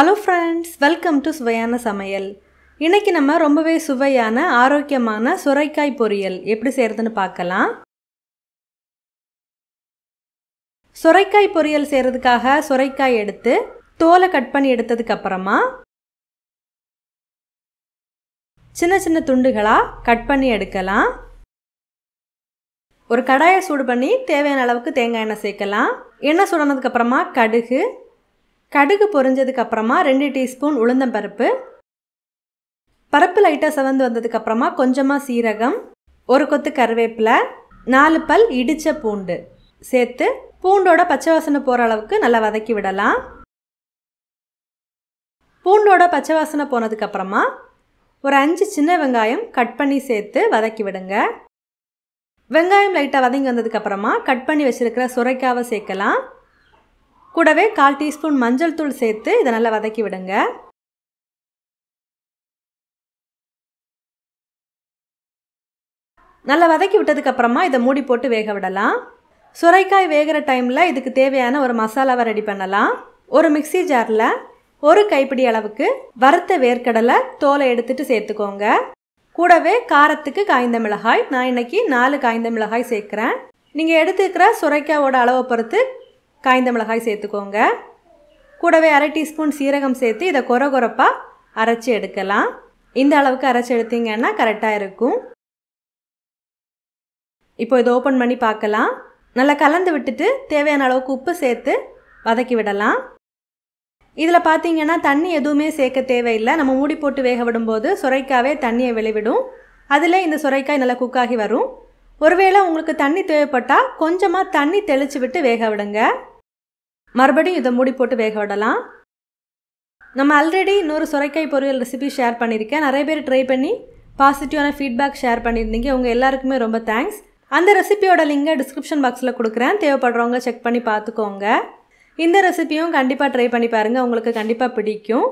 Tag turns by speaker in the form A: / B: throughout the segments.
A: hello friends welcome to சுவையான சமையல் இன்றைக்கி நம்ம ரொம்பவே சுவையான ஆரோக்கியமான சுரைக்காய் பொரியல் எப்படி செய்கிறதுன்னு பார்க்கலாம் சுரைக்காய் பொரியல் செய்கிறதுக்காக சுரைக்காய் எடுத்து தோலை கட் பண்ணி எடுத்ததுக்கப்புறமா சின்ன சின்ன துண்டுகளாக கட் பண்ணி எடுக்கலாம் ஒரு கடாயை சூடு பண்ணி தேவையான அளவுக்கு தேங்காய் எண்ணெய் சேர்க்கலாம் எண்ணெய் சுடனதுக்கப்புறமா கடுகு கடுகு அப்புறமா ரெண்டு டீஸ்பூன் உளுந்தம்பருப்பு பருப்பு லைட்டாக வந்ததுக்கு வந்ததுக்கப்புறமா கொஞ்சமாக சீரகம் ஒரு கொத்து கருவேப்பிலை நாலு பல் இடித்த பூண்டு சேர்த்து பூண்டோட பச்சை வாசனை போகிற அளவுக்கு நல்லா வதக்கி விடலாம் பூண்டோட பச்சை வாசனை போனதுக்கப்புறமா ஒரு அஞ்சு சின்ன வெங்காயம் கட் பண்ணி சேர்த்து வதக்கி விடுங்க வெங்காயம் லைட்டாக வதங்கி வந்ததுக்கப்புறமா கட் பண்ணி வச்சுருக்கிற சுரைக்காவை சேர்க்கலாம் கூடவே கால் டீஸ்பூன் மஞ்சள் தூள் சேர்த்து இதை நல்லா வதக்கி விடுங்க நல்லா வதக்கி விட்டதுக்கப்புறமா இதை மூடி போட்டு வேக விடலாம் சுரைக்காய் வேகிற டைமில் இதுக்கு தேவையான ஒரு மசாலாவை ரெடி பண்ணலாம் ஒரு மிக்சி ஜாரில் ஒரு கைப்பிடி அளவுக்கு வறுத்த வேர்க்கடலை தோலை எடுத்துட்டு சேர்த்துக்கோங்க கூடவே காரத்துக்கு காய்ந்த மிளகாய் நான் இன்னைக்கு நாலு காய்ந்த மிளகாய் சேர்க்குறேன் நீங்கள் எடுத்துக்கிற சுரைக்காவோட அளவை பொறுத்து காய்ந்த மிளகாய் சேர்த்துக்கோங்க கூடவே அரை டீஸ்பூன் சீரகம் சேர்த்து இதை குற குறப்பாக அரைச்சி எடுக்கலாம் இந்த அளவுக்கு அரைச்சி எடுத்தீங்கன்னா கரெக்டாக இருக்கும் இப்போ இதை ஓப்பன் பண்ணி பார்க்கலாம் நல்லா கலந்து விட்டுட்டு தேவையான அளவுக்கு உப்பு சேர்த்து வதக்கி விடலாம் இதில் பார்த்தீங்கன்னா தண்ணி எதுவுமே சேர்க்க தேவையில்லை நம்ம மூடி போட்டு வேக விடும்போது சுரைக்காவே தண்ணியை வெளிவிடும் அதில் இந்த சுரைக்காய் நல்லா குக்காகி வரும் ஒருவேளை உங்களுக்கு தண்ணி தேவைப்பட்டால் கொஞ்சமாக தண்ணி தெளித்து விட்டு வேக விடுங்க மறுபடியும் இதை மூடி போட்டு வேக விடலாம் நம்ம ஆல்ரெடி இன்னொரு சுரைக்காய் பொரியல் ரெசிபி ஷேர் பண்ணியிருக்கேன் நிறைய பேர் ட்ரை பண்ணி பாசிட்டிவான ஃபீட்பேக் ஷேர் பண்ணியிருந்தீங்க உங்கள் எல்லாருக்குமே ரொம்ப தேங்க்ஸ் அந்த ரெசிபியோட லிங்கை டிஸ்கிரிப்ஷன் பாக்ஸில் கொடுக்குறேன் தேவைப்படுறவங்க செக் பண்ணி பார்த்துக்கோங்க இந்த ரெசிப்பியும் கண்டிப்பாக ட்ரை பண்ணி பாருங்கள் உங்களுக்கு கண்டிப்பாக பிடிக்கும்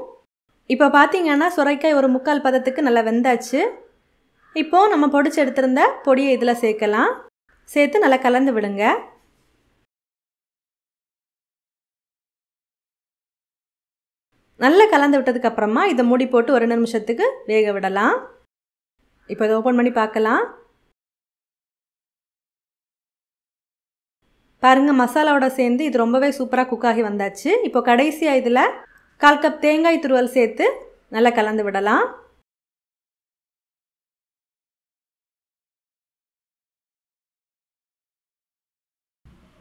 A: இப்போ பார்த்தீங்கன்னா சுரைக்காய் ஒரு முக்கால் பதத்துக்கு நல்லா வெந்தாச்சு இப்போது நம்ம பொடிச்சு எடுத்திருந்த பொடியை இதில் சேர்க்கலாம் சேர்த்து நல்லா கலந்து விடுங்க நல்லா கலந்து விட்டதுக்கப்புறமா இதை மூடி போட்டு ஒரு நிமிஷத்துக்கு வேக விடலாம் இப்போ இதை ஓப்பன் பண்ணி பார்க்கலாம் பாருங்கள் மசாலாவோட சேர்ந்து இது ரொம்பவே சூப்பராக குக்காகி வந்தாச்சு இப்போ கடைசியாக இதில் கால் கப் தேங்காய் துருவல் சேர்த்து நல்லா கலந்து விடலாம்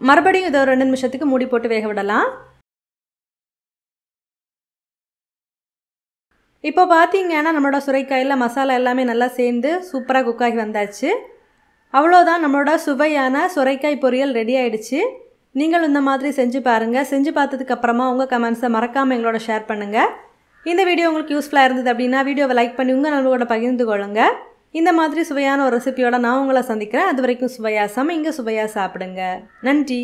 A: மறுபடியும் இதை ஒரு ரெண்டு நிமிஷத்துக்கு மூடி போட்டு வேக விடலாம் இப்போ பார்த்தீங்கன்னா நம்மளோட சுரைக்காயில் மசாலா எல்லாமே நல்லா சேர்ந்து சூப்பராக குக்காகி வந்தாச்சு அவ்வளோதான் நம்மளோட சுவையான சுரைக்காய் பொரியல் ரெடி ஆகிடுச்சு நீங்கள் இந்த மாதிரி செஞ்சு பாருங்கள் செஞ்சு பார்த்ததுக்கப்புறமா உங்கள் கமெண்ட்ஸை மறக்காமல் எங்களோட ஷேர் பண்ணுங்கள் இந்த வீடியோ உங்களுக்கு யூஸ்ஃபுல்லாக இருந்தது அப்படின்னா வீடியோவை லைக் பண்ணி உங்கள் நண்பர்களோட பகிர்ந்து கொள்ளுங்கள் இந்த மாதிரி சுவையான ஒரு ரெசிபியோட நான் உங்களை சந்திக்கிறேன் அது வரைக்கும் சுவையா சமைங்க சுவையாக சாப்பிடுங்க நன்றி